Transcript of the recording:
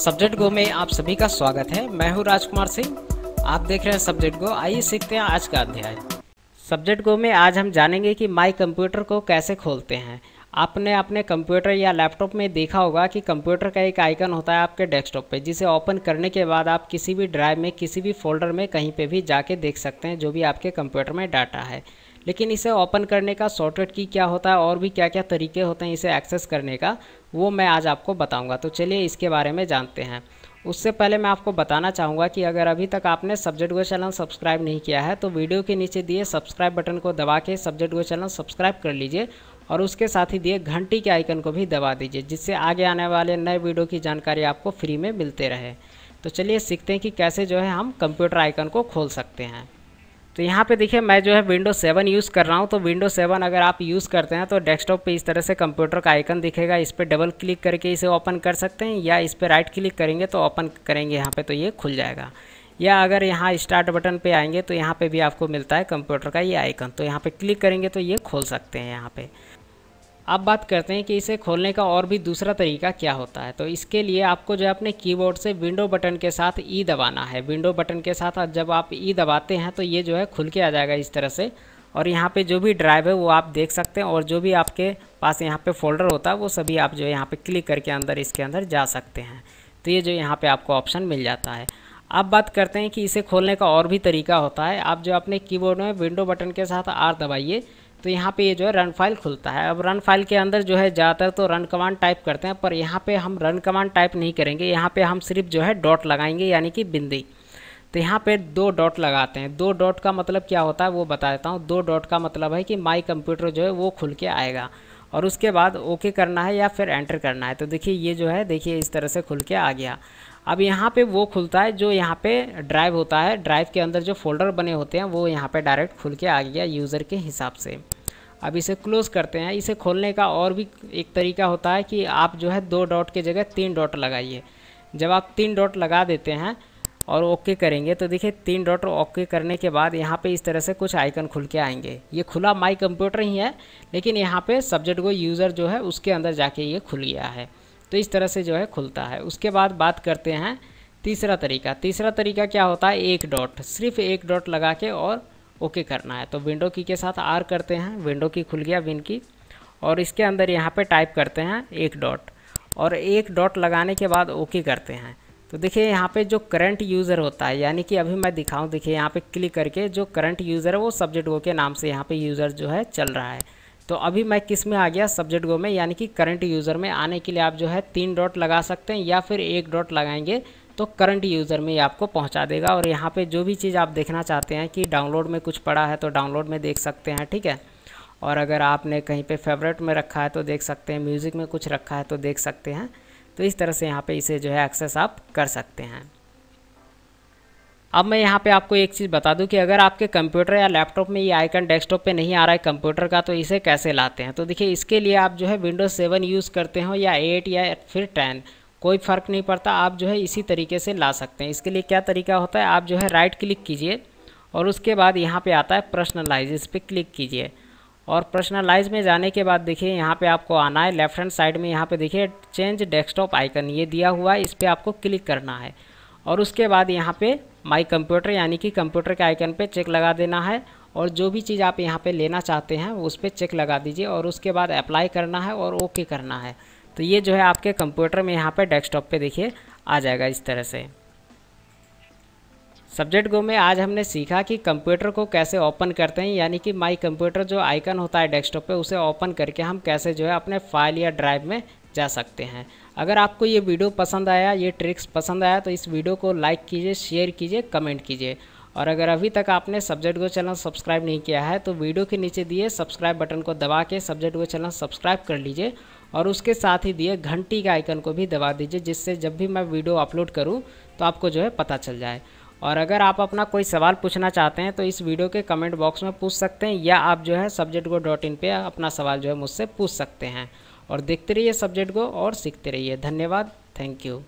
subject गो में आप सभी का स्वागत है मैं हूं राजकुमार सिंह आप देख रहे हैं सब्जेक्ट गो आइए सीखते हैं आज का अध्याय सब्जेक्ट गो में आज हम जानेंगे कि माई कंप्यूटर को कैसे खोलते हैं आपने अपने कंप्यूटर या लैपटॉप में देखा होगा कि कंप्यूटर का एक आइकन होता है आपके डेस्कटॉप पे जिसे ओपन करने के बाद आप किसी भी ड्राइव में किसी भी फोल्डर में कहीं पे भी जाके देख सकते हैं जो भी आपके कंप्यूटर में डाटा है लेकिन इसे ओपन करने का शॉर्टकट की क्या होता है और भी क्या क्या तरीके होते हैं इसे एक्सेस करने का वो मैं आज आपको बताऊँगा तो चलिए इसके बारे में जानते हैं उससे पहले मैं आपको बताना चाहूँगा कि अगर अभी तक आपने सब्जेक्ट गो चैनल सब्सक्राइब नहीं किया है तो वीडियो के नीचे दिए सब्सक्राइब बटन को दबा के सब्जेक्ट गो चैनल सब्सक्राइब कर लीजिए और उसके साथ ही दिए घंटी के आइकन को भी दबा दीजिए जिससे आगे आने वाले नए वीडियो की जानकारी आपको फ्री में मिलते रहे तो चलिए सीखते हैं कि कैसे जो है हम कंप्यूटर आइकन को खोल सकते हैं तो यहाँ पे देखिए मैं जो है विंडो सेवन यूज़ कर रहा हूँ तो विंडो सेवन अगर आप यूज़ करते हैं तो डेस्कटॉप पे इस तरह से कंप्यूटर का आइकन दिखेगा इस पर डबल क्लिक करके इसे ओपन कर सकते हैं या इस पर राइट क्लिक करेंगे तो ओपन करेंगे यहाँ पे तो ये खुल जाएगा या अगर यहाँ स्टार्ट बटन पर आएंगे तो यहाँ पर भी आपको मिलता है कंप्यूटर का ये आइकन तो यहाँ पर क्लिक करेंगे तो ये खोल सकते हैं यहाँ पर अब बात करते हैं कि इसे खोलने का और भी दूसरा तरीका क्या होता है तो इसके लिए आपको जो है अपने कीबोर्ड से विंडो बटन के साथ ई दबाना है विंडो बटन के साथ जब आप ई दबाते हैं तो ये जो है खुल के आ जाएगा इस तरह से और यहाँ पे जो भी ड्राइव है वो आप देख सकते हैं और जो भी आपके पास यहाँ पे फोल्डर होता है वो सभी आप जो है यहाँ पर क्लिक करके अंदर इसके अंदर जा सकते हैं तो ये जो यहाँ पर आपको ऑप्शन मिल जाता है अब बात करते हैं कि इसे खोलने का और भी तरीका होता है आप जो अपने कीबोर्ड में विंडो बटन के साथ आर दबाइए तो यहाँ पे ये जो है रन फाइल खुलता है अब रन फाइल के अंदर जो है ज़्यादातर तो रन कमांड टाइप करते हैं पर यहाँ पे हम रन कमांड टाइप नहीं करेंगे यहाँ पे हम सिर्फ जो है डॉट लगाएंगे यानी कि बिंदी तो यहाँ पे दो डॉट लगाते हैं दो डॉट का मतलब क्या होता है वो बता देता हूँ दो डॉट का मतलब है कि माई कंप्यूटर जो है वो खुल के आएगा और उसके बाद ओके करना है या फिर एंटर करना है तो देखिए ये जो है देखिए इस तरह से खुल के आ गया अब यहाँ पे वो खुलता है जो यहाँ पे ड्राइव होता है ड्राइव के अंदर जो फोल्डर बने होते हैं वो यहाँ पे डायरेक्ट खुल के आ गया यूज़र के हिसाब से अब इसे क्लोज़ करते हैं इसे खोलने का और भी एक तरीका होता है कि आप जो है दो डॉट के जगह तीन डॉट लगाइए जब आप तीन डॉट लगा देते हैं और ओके करेंगे तो देखिए तीन डॉट ओके करने के बाद यहाँ पे इस तरह से कुछ आइकन खुल के आएंगे ये खुला माई कंप्यूटर ही है लेकिन यहाँ पे सब्जेक्ट को यूज़र जो है उसके अंदर जाके ये खुल गया है तो इस तरह से जो है खुलता है उसके बाद बात करते हैं तीसरा तरीका तीसरा तरीका क्या होता है एक डॉट सिर्फ एक डॉट लगा के और ओके करना है तो विंडो की के साथ आर करते हैं विंडो की खुल गया विन की और इसके अंदर यहाँ पे टाइप करते हैं एक डॉट और एक डॉट लगाने के बाद ओके करते हैं तो देखिए यहाँ पे जो करंट यूज़र होता है यानी कि अभी मैं दिखाऊं देखिए यहाँ पे क्लिक करके जो करंट यूज़र है वो सब्जेक्ट गो के नाम से यहाँ पे यूज़र जो है चल रहा है तो अभी मैं किस में आ गया सब्जेक्ट गो में यानी कि करंट यूज़र में आने के लिए आप जो है तीन डॉट लगा सकते हैं या फिर एक डॉट लगाएंगे तो करंट यूज़र में ये आपको पहुँचा देगा और यहाँ पर जो भी चीज़ आप देखना चाहते हैं कि डाउनलोड में कुछ पड़ा है तो डाउनलोड में देख सकते हैं ठीक है और अगर आपने कहीं पर फेवरेट में रखा है तो देख सकते हैं म्यूज़िक में कुछ रखा है तो देख सकते हैं तो इस तरह से यहाँ पे इसे जो है एक्सेस आप कर सकते हैं अब मैं यहाँ पे आपको एक चीज़ बता दूँ कि अगर आपके कंप्यूटर या लैपटॉप में ये आइकन डेस्कटॉप पे नहीं आ रहा है कंप्यूटर का तो इसे कैसे लाते हैं तो देखिए इसके लिए आप जो है विंडोज़ सेवन यूज़ करते हो या एट या फिर टेन कोई फ़र्क नहीं पड़ता आप जो है इसी तरीके से ला सकते हैं इसके लिए क्या तरीका होता है आप जो है राइट क्लिक कीजिए और उसके बाद यहाँ पर आता है पर्सनलाइज इस पर क्लिक कीजिए और पर्सनलाइज में जाने के बाद देखिए यहाँ पे आपको आना है लेफ्ट हैंड साइड में यहाँ पे देखिए चेंज डेस्कटॉप आइकन ये दिया हुआ है इस पर आपको क्लिक करना है और उसके बाद यहाँ पे माई कंप्यूटर यानी कि कंप्यूटर के आइकन पे चेक लगा देना है और जो भी चीज़ आप यहाँ पे लेना चाहते हैं उस पर चेक लगा दीजिए और उसके बाद अप्लाई करना है और ओके करना है तो ये जो है आपके कंप्यूटर में यहाँ पर डेस्कटॉप पर देखिए आ जाएगा इस तरह से सब्जेक्ट गो में आज हमने सीखा कि कंप्यूटर को कैसे ओपन करते हैं यानी कि माई कंप्यूटर जो आइकन होता है डेस्कटॉप पे उसे ओपन करके हम कैसे जो है अपने फाइल या ड्राइव में जा सकते हैं अगर आपको ये वीडियो पसंद आया ये ट्रिक्स पसंद आया तो इस वीडियो को लाइक कीजिए शेयर कीजिए कमेंट कीजिए और अगर अभी तक आपने सब्जेक्ट गो चैनल सब्सक्राइब नहीं किया है तो वीडियो के नीचे दिए सब्सक्राइब बटन को दबा के सब्जेक्ट गो चैनल सब्सक्राइब कर लीजिए और उसके साथ ही दिए घंटी के आइकन को भी दबा दीजिए जिससे जब भी मैं वीडियो अपलोड करूँ तो आपको जो है पता चल जाए और अगर आप अपना कोई सवाल पूछना चाहते हैं तो इस वीडियो के कमेंट बॉक्स में पूछ सकते हैं या आप जो है सब्जेक्ट गो डॉट इन पर अपना सवाल जो है मुझसे पूछ सकते हैं और देखते रहिए सब्जेक्ट गो और सीखते रहिए धन्यवाद थैंक यू